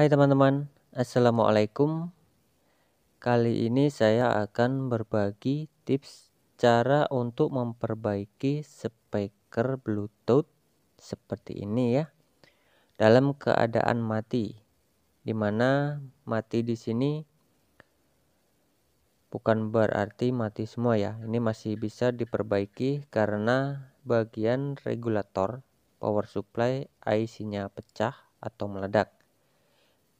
Hai teman-teman, Assalamualaikum. Kali ini saya akan berbagi tips cara untuk memperbaiki speaker Bluetooth seperti ini ya. Dalam keadaan mati, dimana mati di sini bukan berarti mati semua ya. Ini masih bisa diperbaiki karena bagian regulator power supply IC-nya pecah atau meledak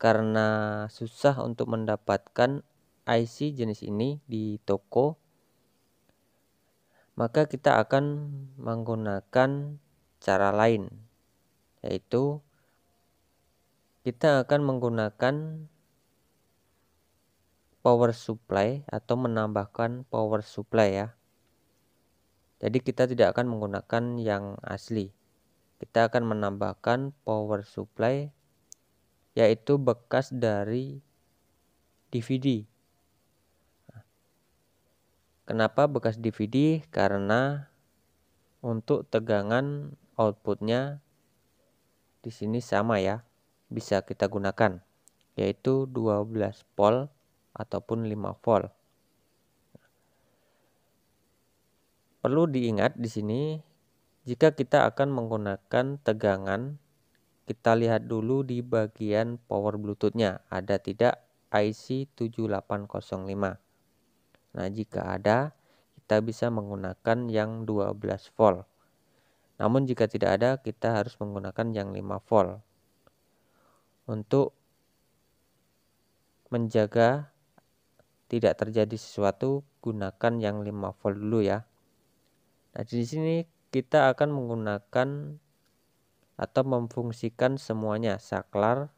karena susah untuk mendapatkan IC jenis ini di toko maka kita akan menggunakan cara lain yaitu kita akan menggunakan power supply atau menambahkan power supply ya jadi kita tidak akan menggunakan yang asli kita akan menambahkan power supply yaitu bekas dari DVD. Kenapa bekas DVD? Karena untuk tegangan outputnya di sini sama ya, bisa kita gunakan yaitu 12 volt ataupun 5 volt. Perlu diingat di sini jika kita akan menggunakan tegangan kita lihat dulu di bagian power bluetoothnya ada tidak IC7805 nah jika ada kita bisa menggunakan yang 12 volt namun jika tidak ada kita harus menggunakan yang 5 volt untuk menjaga tidak terjadi sesuatu gunakan yang 5 volt dulu ya. Nah, di sini kita akan menggunakan atau memfungsikan semuanya saklar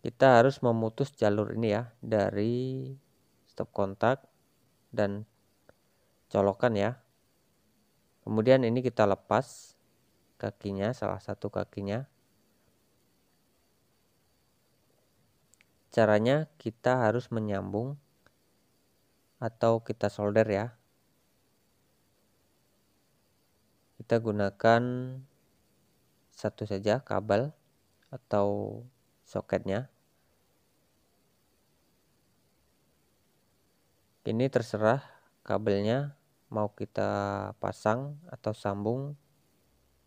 kita harus memutus jalur ini ya dari stop kontak dan colokan ya kemudian ini kita lepas kakinya salah satu kakinya caranya kita harus menyambung atau kita solder ya kita gunakan satu saja kabel atau soketnya ini terserah kabelnya mau kita pasang atau sambung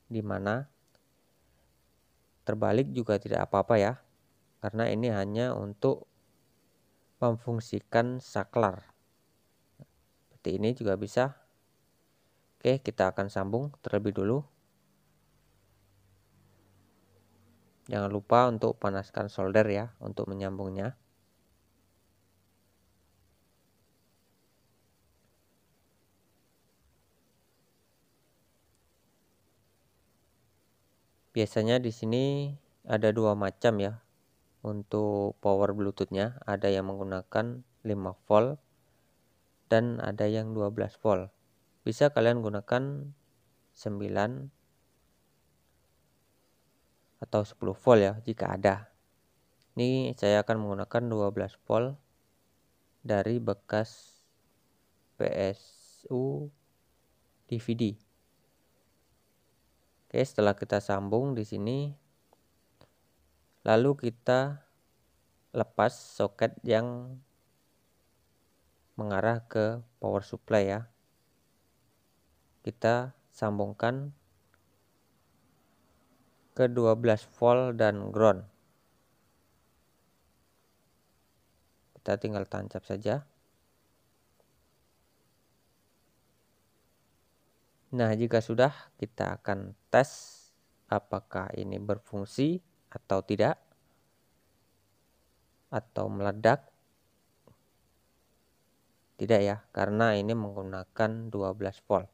di mana terbalik juga tidak apa-apa ya karena ini hanya untuk memfungsikan saklar seperti ini juga bisa Oke, kita akan sambung terlebih dulu. Jangan lupa untuk panaskan solder ya untuk menyambungnya. Biasanya di sini ada dua macam ya untuk power bluetoothnya ada yang menggunakan 5 volt dan ada yang 12 volt bisa kalian gunakan 9 atau 10 volt ya jika ada ini saya akan menggunakan 12 volt dari bekas PSU DVD Oke setelah kita sambung di sini lalu kita lepas soket yang mengarah ke power supply ya kita sambungkan ke 12 volt dan ground kita tinggal tancap saja nah jika sudah kita akan tes apakah ini berfungsi atau tidak atau meledak tidak ya karena ini menggunakan 12 volt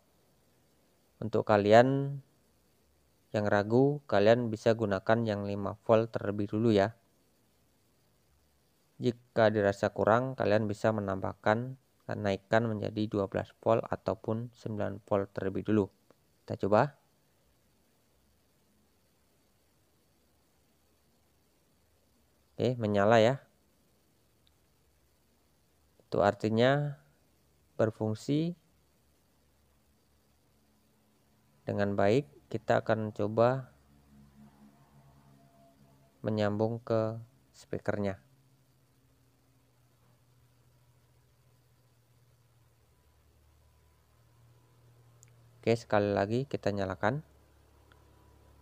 untuk kalian yang ragu, kalian bisa gunakan yang 5 volt terlebih dulu ya. Jika dirasa kurang, kalian bisa menambahkan dan naikkan menjadi 12 volt ataupun 9 volt terlebih dulu. Kita coba. Oke, menyala ya. Itu artinya berfungsi dengan baik, kita akan coba menyambung ke speakernya. Oke, sekali lagi kita nyalakan.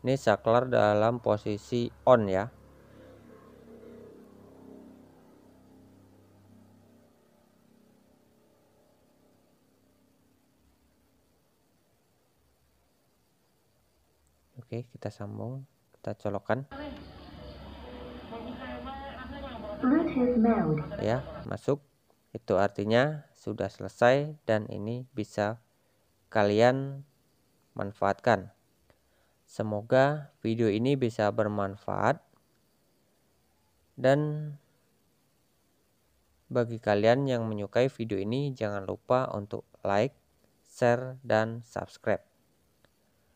Ini saklar dalam posisi on ya. Oke, kita sambung, kita colokkan. Ya, masuk. Itu artinya sudah selesai dan ini bisa kalian manfaatkan. Semoga video ini bisa bermanfaat dan bagi kalian yang menyukai video ini jangan lupa untuk like, share, dan subscribe.